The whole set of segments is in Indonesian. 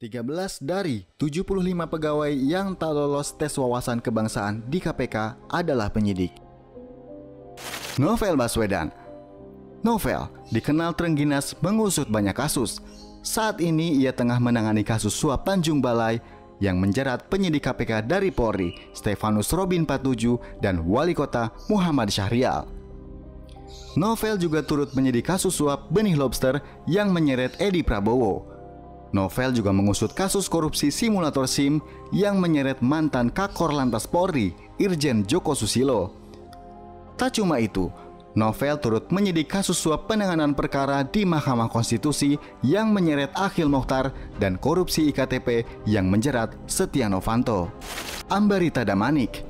13 dari 75 pegawai yang tak lolos tes wawasan kebangsaan di KPK adalah penyidik. Novel Baswedan Novel dikenal terengginas mengusut banyak kasus. Saat ini ia tengah menangani kasus suap Tanjung Balai yang menjerat penyidik KPK dari Polri, Stefanus Robin 47 dan Wali Kota Muhammad Syahrial. Novel juga turut menjadi kasus suap benih lobster yang menyeret Edi Prabowo Novel juga mengusut kasus korupsi simulator SIM yang menyeret mantan Kakor Lantas Polri, Irjen Joko Susilo. Tak cuma itu, Novel turut menyidik kasus suap penanganan perkara di Mahkamah Konstitusi yang menyeret Akhil Mohtar dan korupsi IKTP yang menjerat Setia Novanto. Ambarita Damanik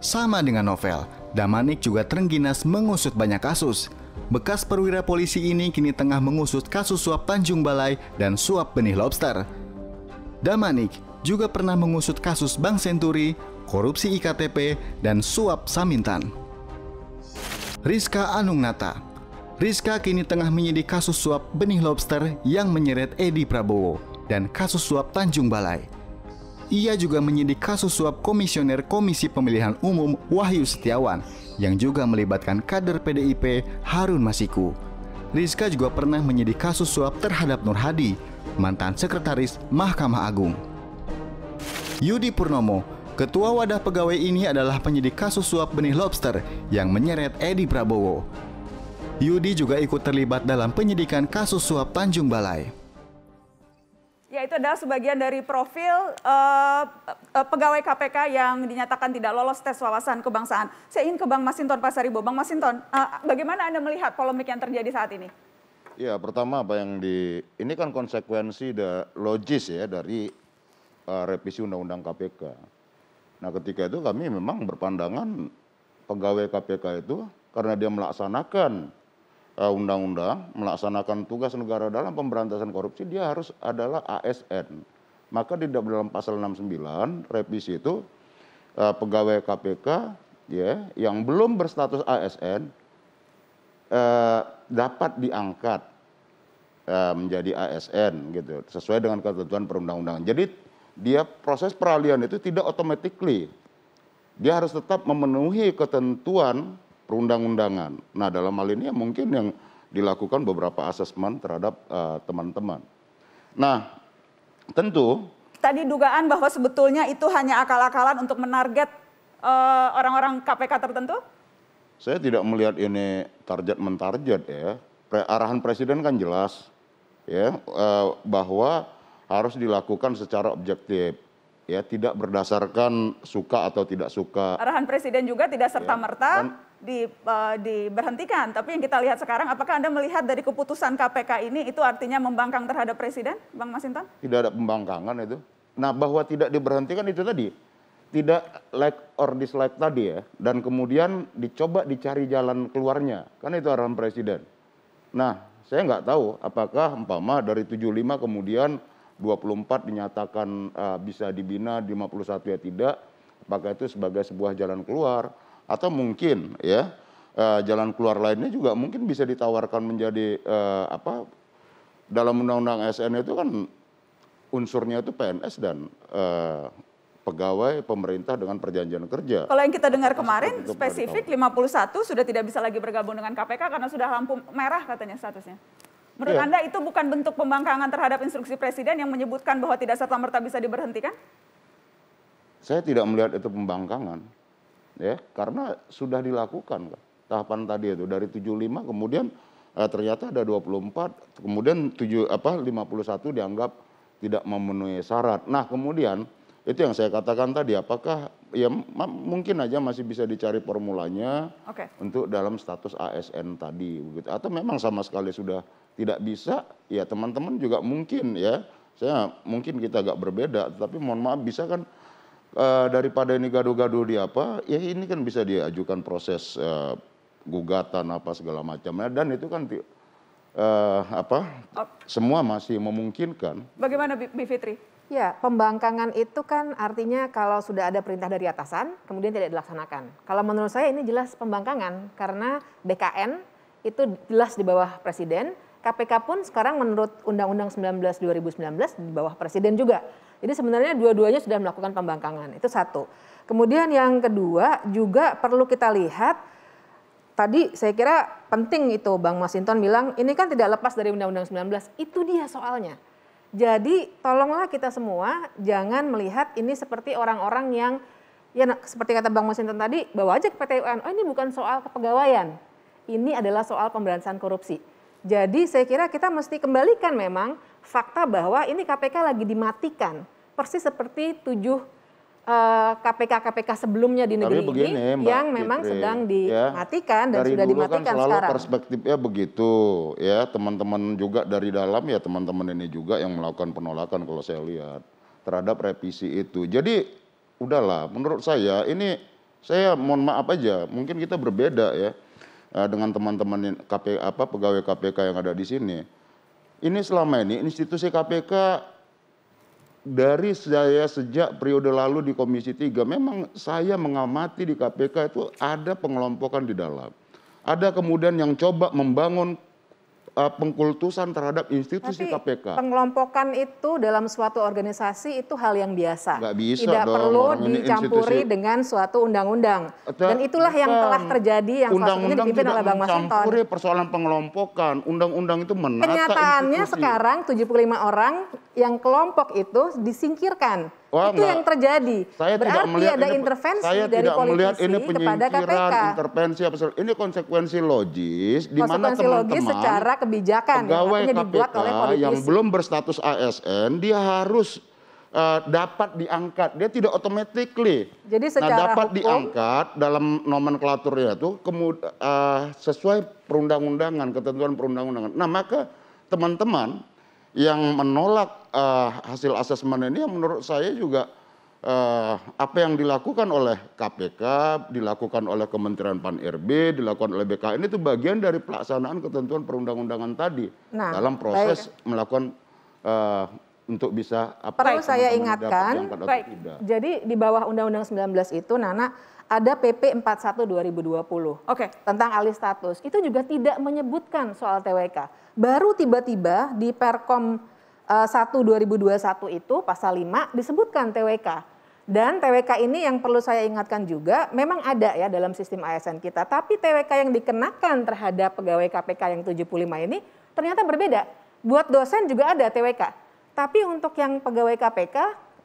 Sama dengan Novel, Damanik juga terengginas mengusut banyak kasus, Bekas perwira polisi ini kini tengah mengusut kasus suap Tanjung Balai dan suap benih lobster. Damanik juga pernah mengusut kasus Bank Senturi, korupsi IKTP, dan suap Samintan. Rizka Anungnata Rizka kini tengah menyidik kasus suap benih lobster yang menyeret Edi Prabowo dan kasus suap Tanjung Balai. Ia juga menyidik kasus suap komisioner Komisi Pemilihan Umum Wahyu Setiawan yang juga melibatkan kader PDIP Harun Masiku. Rizka juga pernah menyidik kasus suap terhadap Nur Hadi, mantan sekretaris Mahkamah Agung. Yudi Purnomo, ketua wadah pegawai ini adalah penyidik kasus suap benih lobster yang menyeret Edi Prabowo. Yudi juga ikut terlibat dalam penyidikan kasus suap Tanjung Balai. Ya itu adalah sebagian dari profil uh, uh, pegawai KPK yang dinyatakan tidak lolos tes wawasan kebangsaan. Saya ingin ke Bang Masinton Pasaribo. Bang Masinton, uh, bagaimana Anda melihat polemik yang terjadi saat ini? Ya pertama apa yang di, ini kan konsekuensi da, logis ya dari uh, revisi Undang-Undang KPK. Nah ketika itu kami memang berpandangan pegawai KPK itu karena dia melaksanakan Eh, undang-undang melaksanakan tugas negara dalam pemberantasan korupsi dia harus adalah ASN. Maka di dalam pasal 69 revisi itu uh, pegawai KPK ya yang belum berstatus ASN uh, eh, dapat diangkat menjadi ASN gitu sesuai dengan ketentuan perundang-undangan. Jadi dia proses peralihan itu tidak otomatis Dia harus tetap memenuhi ketentuan perundang-undangan. Nah dalam hal ini ya mungkin yang dilakukan beberapa asesmen terhadap eh, teman-teman. Uh, nah tentu. Tadi dugaan bahwa sebetulnya itu hanya akal-akalan untuk menarget orang eh, orang-orang KPK tertentu? Saya tidak melihat ini target mentarget ya. Pre arahan presiden kan jelas ya uh, bahwa harus dilakukan secara objektif ya tidak berdasarkan suka atau tidak suka. Arahan presiden juga tidak serta merta. Ya, di, uh, diberhentikan. Tapi yang kita lihat sekarang, apakah Anda melihat dari keputusan KPK ini itu artinya membangkang terhadap Presiden, Bang Masinton? Tidak ada pembangkangan itu. Nah bahwa tidak diberhentikan itu tadi, tidak like or dislike tadi ya, dan kemudian dicoba dicari jalan keluarnya, kan itu arahan Presiden. Nah saya nggak tahu apakah umpama dari 75 kemudian 24 dinyatakan uh, bisa dibina, 51 ya tidak, apakah itu sebagai sebuah jalan keluar, atau mungkin ya eh, jalan keluar lainnya juga mungkin bisa ditawarkan menjadi eh, apa dalam undang-undang ASN itu kan unsurnya itu PNS dan eh, pegawai pemerintah dengan perjanjian kerja. Kalau yang kita dengar kemarin itu spesifik 51 sudah tidak bisa lagi bergabung dengan KPK karena sudah lampu merah katanya statusnya. Menurut ya. Anda itu bukan bentuk pembangkangan terhadap instruksi presiden yang menyebutkan bahwa tidak serta-merta bisa diberhentikan? Saya tidak melihat itu pembangkangan ya karena sudah dilakukan kan tahapan tadi itu dari 75 kemudian eh, ternyata ada 24 kemudian 7 apa 51 dianggap tidak memenuhi syarat. Nah, kemudian itu yang saya katakan tadi apakah ya mungkin aja masih bisa dicari formulanya okay. untuk dalam status ASN tadi begitu atau memang sama sekali sudah tidak bisa ya teman-teman juga mungkin ya saya mungkin kita agak berbeda tapi mohon maaf bisa kan uh, daripada ini gaduh-gaduh di apa, ya ini kan bisa diajukan proses uh, gugatan apa segala macamnya dan itu kan uh, apa oh. semua masih memungkinkan. Bagaimana Bi Fitri? Ya, pembangkangan itu kan artinya kalau sudah ada perintah dari atasan, kemudian tidak dilaksanakan. Kalau menurut saya ini jelas pembangkangan karena BKN itu jelas di bawah presiden, KPK pun sekarang menurut Undang-Undang 19 2019 di bawah presiden juga. Jadi sebenarnya dua-duanya sudah melakukan pembangkangan. Itu satu. Kemudian yang kedua juga perlu kita lihat tadi saya kira penting itu Bang Masinton bilang ini kan tidak lepas dari Undang-Undang 19. Itu dia soalnya. Jadi tolonglah kita semua jangan melihat ini seperti orang-orang yang ya seperti kata Bang Masinton tadi bawa aja ke PT UN. Oh ini bukan soal kepegawaian. Ini adalah soal pemberantasan korupsi jadi saya kira kita mesti kembalikan memang fakta bahwa ini KPK lagi dimatikan. Persis seperti tujuh KPK-KPK eh, sebelumnya di negeri begini, ini Mbak yang memang sedang ya. dimatikan ya, dan sudah dulu kan dimatikan kan selalu sekarang. perspektifnya begitu ya teman-teman juga dari dalam ya teman-teman ini juga yang melakukan penolakan kalau saya lihat terhadap revisi itu. Jadi udahlah menurut saya ini saya mohon maaf aja mungkin kita berbeda ya Eh, dengan teman-teman KPK apa pegawai KPK yang ada di sini. Ini selama ini institusi KPK dari saya sejak periode lalu di Komisi 3 memang saya mengamati di KPK itu ada pengelompokan di dalam. Ada kemudian yang coba membangun uh, pengkultusan terhadap institusi Tapi KPK. Pengelompokan itu dalam suatu organisasi itu hal yang biasa. Gak bisa Tidak dong, perlu dicampuri institusi. dengan suatu undang-undang. Eh, Dan itulah yang telah terjadi yang undang-undang dipimpin oleh Bang Masinton. persoalan pengelompokan. Undang-undang itu menata Kenyataannya institusi. sekarang 75 orang yang kelompok itu disingkirkan Wah, itu enggak. yang terjadi. Saya Berarti tidak melihat ada ini, intervensi saya dari tidak politisi melihat ini kepada KPK. Intervensi apa ini konsekuensi logis di mana teman-teman secara kebijakan ya, pegawai yang KPK oleh politisi. yang belum berstatus ASN dia harus uh, dapat diangkat. Dia tidak automatically. Jadi nah, secara nah, dapat hukum, diangkat dalam nomenklaturnya itu uh, sesuai perundang-undangan, ketentuan perundang-undangan. Nah, maka teman-teman yang menolak uh, hasil asesmen ini yang menurut saya juga uh, apa yang dilakukan oleh KPK, dilakukan oleh Kementerian Pan-RB, dilakukan oleh BKN itu bagian dari pelaksanaan ketentuan perundang-undangan tadi nah, dalam proses baik. melakukan uh, untuk bisa apa Perlu saya ingatkan. Baik. Jadi di bawah Undang-Undang 19 itu Nana ada PP 41 2020 okay. tentang alih status. Itu juga tidak menyebutkan soal TWK. Baru tiba-tiba di Perkom uh, 1 2021 itu pasal 5 disebutkan TWK. Dan TWK ini yang perlu saya ingatkan juga memang ada ya dalam sistem ASN kita. Tapi TWK yang dikenakan terhadap pegawai KPK yang 75 ini ternyata berbeda. Buat dosen juga ada TWK tapi untuk yang pegawai KPK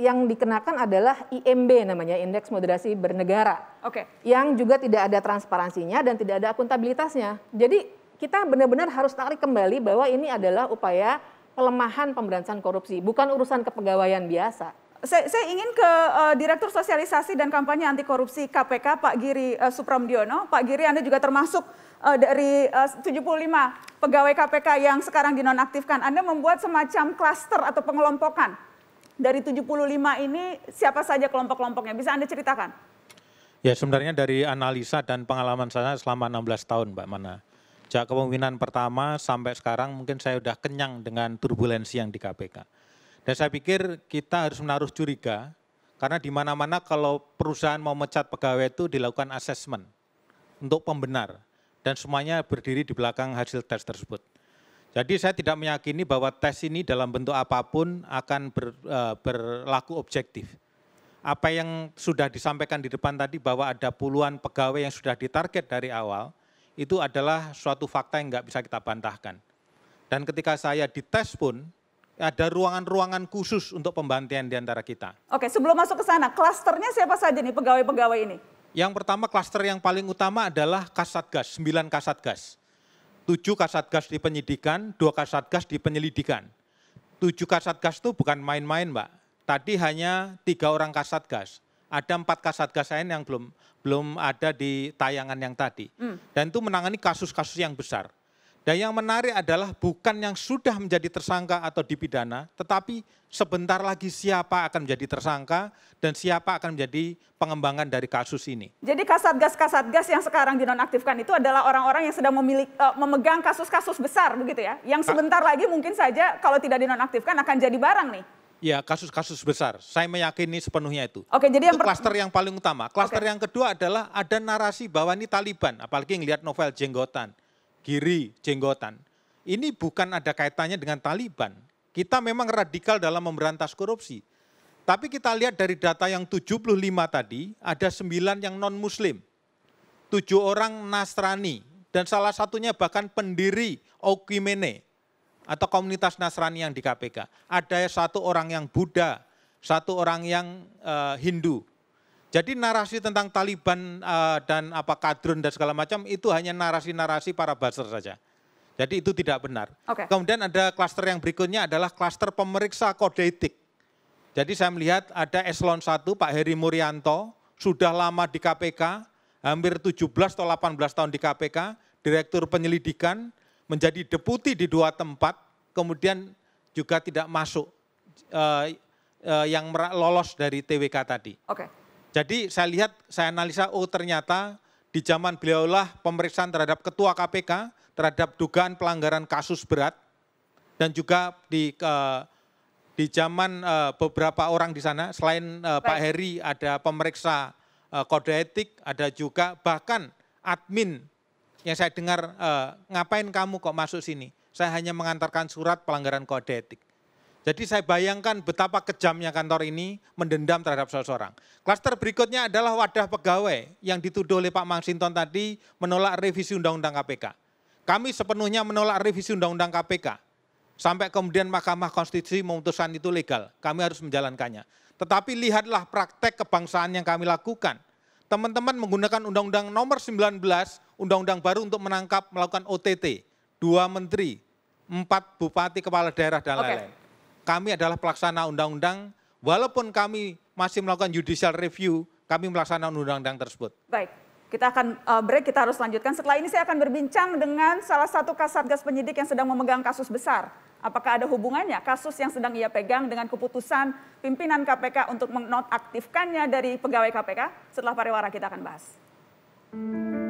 yang dikenakan adalah IMB namanya Indeks Moderasi Bernegara. Oke. Okay. Yang juga tidak ada transparansinya dan tidak ada akuntabilitasnya. Jadi kita benar-benar harus tarik kembali bahwa ini adalah upaya pelemahan pemberantasan korupsi, bukan urusan kepegawaian biasa saya, saya ingin ke uh, Direktur Sosialisasi dan Kampanye Anti Korupsi KPK Pak Giri uh, eh, Supramdiono. Pak Giri Anda juga termasuk uh, dari uh, 75 pegawai KPK yang sekarang dinonaktifkan. Anda membuat semacam klaster atau pengelompokan dari 75 ini siapa saja kelompok-kelompoknya? Bisa Anda ceritakan? Ya sebenarnya dari analisa dan pengalaman saya selama 16 tahun Mbak Mana. Sejak kepemimpinan pertama sampai sekarang mungkin saya sudah kenyang dengan turbulensi yang di KPK dan saya pikir kita harus menaruh curiga, karena di mana-mana kalau perusahaan mau mecat pegawai itu dilakukan asesmen untuk pembenar. Dan semuanya berdiri di belakang hasil tes tersebut. Jadi saya tidak meyakini bahwa tes ini dalam bentuk apapun akan ber, e, berlaku objektif. Apa yang sudah disampaikan di depan tadi bahwa ada puluhan pegawai yang sudah ditarget dari awal, itu adalah suatu fakta yang nggak bisa kita bantahkan. Dan ketika saya dites pun, ada ruangan-ruangan khusus untuk pembantian di antara kita. Oke, sebelum masuk ke sana, klasternya siapa saja nih pegawai-pegawai ini? Yang pertama klaster yang paling utama adalah Kasatgas, 9 Kasatgas. 7 Kasatgas di penyidikan, 2 Kasatgas di penyelidikan. 7 Kasatgas itu bukan main-main, Mbak. Tadi hanya tiga orang Kasatgas. Ada empat Kasatgas lain yang belum belum ada di tayangan yang tadi. Hmm. Dan itu menangani kasus-kasus yang besar dan yang menarik adalah bukan yang sudah menjadi tersangka atau dipidana, tetapi sebentar lagi siapa akan menjadi tersangka dan siapa akan menjadi pengembangan dari kasus ini. Jadi kasatgas-kasatgas yang sekarang dinonaktifkan itu adalah orang-orang yang sedang uh, memegang kasus-kasus besar begitu ya, yang sebentar lagi mungkin saja kalau tidak dinonaktifkan akan jadi barang nih. Ya, kasus-kasus besar. Saya meyakini sepenuhnya itu. Oke, jadi yang kluster yang paling utama. Kluster Oke. yang kedua adalah ada narasi bahwa ini Taliban, apalagi ngelihat novel jenggotan kiri jenggotan. Ini bukan ada kaitannya dengan Taliban. Kita memang radikal dalam memberantas korupsi. Tapi kita lihat dari data yang 75 tadi, ada 9 yang non-muslim. 7 orang Nasrani, dan salah satunya bahkan pendiri Okimene atau komunitas Nasrani yang di KPK. Ada satu orang yang Buddha, satu orang yang uh, Hindu. Jadi narasi tentang Taliban uh, dan apa kadrun dan segala macam itu hanya narasi-narasi para buzzer saja. Jadi itu tidak benar. Okay. Kemudian ada klaster yang berikutnya adalah klaster pemeriksa kode etik. Jadi saya melihat ada eselon 1 Pak Heri Murianto sudah lama di KPK, hampir 17 atau 18 tahun di KPK, direktur penyelidikan, menjadi deputi di dua tempat, kemudian juga tidak masuk uh, uh, yang lolos dari TWK tadi. Oke. Okay. Jadi saya lihat, saya analisa, oh ternyata di zaman beliaulah pemeriksaan terhadap ketua KPK, terhadap dugaan pelanggaran kasus berat, dan juga di uh, di zaman uh, beberapa orang di sana, selain uh, Pak Heri ada pemeriksa uh, kode etik, ada juga bahkan admin yang saya dengar, uh, ngapain kamu kok masuk sini? Saya hanya mengantarkan surat pelanggaran kode etik. Jadi saya bayangkan betapa kejamnya kantor ini mendendam terhadap seseorang. Klaster berikutnya adalah wadah pegawai yang dituduh oleh Pak Mangsinton tadi menolak revisi Undang-Undang KPK. Kami sepenuhnya menolak revisi Undang-Undang KPK. Sampai kemudian Mahkamah Konstitusi memutuskan itu legal. Kami harus menjalankannya. Tetapi lihatlah praktek kebangsaan yang kami lakukan. Teman-teman menggunakan Undang-Undang nomor 19, Undang-Undang baru untuk menangkap, melakukan OTT. Dua menteri, empat bupati kepala daerah dan lain-lain. Okay kami adalah pelaksana undang-undang, walaupun kami masih melakukan judicial review, kami melaksanakan undang-undang tersebut. Baik, kita akan uh, break, kita harus lanjutkan. Setelah ini saya akan berbincang dengan salah satu kasatgas penyidik yang sedang memegang kasus besar. Apakah ada hubungannya kasus yang sedang ia pegang dengan keputusan pimpinan KPK untuk menonaktifkannya dari pegawai KPK? Setelah pariwara kita akan bahas.